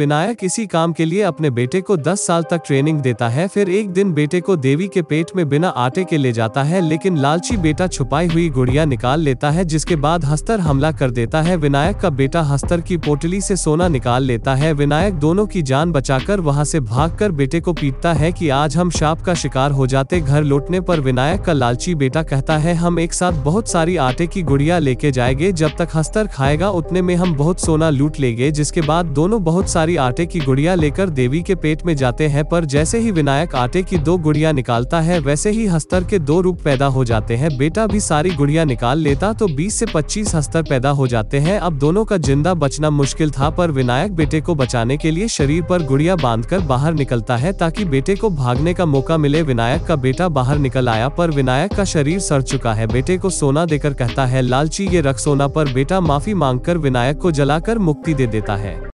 विनायक इसी काम के लिए अपने बेटे को 10 साल तक ट्रेनिंग देता है फिर एक दिन बेटे को देवी के पेट में बिना आटे के ले जाता है लेकिन लालची बेटा छुपाई हुई गुड़िया निकाल लेता है जिसके बाद हस्तर हमला कर देता है विनायक का बेटा हस्तर की पोटली से सोना निकाल लेता है विनायक दोनों की जान बचाकर वहां से कर बेटे को पीटता है की आज हम शाप का शिकार हो जाते घर लौटने पर विनायक का लालची बेटा कहता है हम एक साथ बहुत सारी आटे की गुड़िया लेके जाएंगे जब तक हस्तर खाएगा उतने में हम बहुत सोना लूट लेंगे जिसके बाद दोनों बहुत सारे पुजारी आटे की गुड़िया लेकर देवी के पेट में जाते हैं पर जैसे ही विनायक आटे की दो गुड़िया निकालता है वैसे ही हस्तर के दो रूप पैदा हो जाते हैं बेटा भी सारी गुड़िया निकाल लेता तो 20 से 25 हस्तर पैदा हो जाते हैं अब दोनों का जिंदा बचना मुश्किल था पर विनायक बेटे को बचाने के लिए शरीर पर गुड़िया कर बाहर निकलता है ताकि बेटे को भागने का मौका मिले विनायक का बेटा बाहर निकल आया पर विनायक का शरीर सड़ चुका है बेटे को सोना देकर कहता है लालची ये रख सोना पर बेटा माफी मांग विनायक को जलाकर मुक्ति दे देता है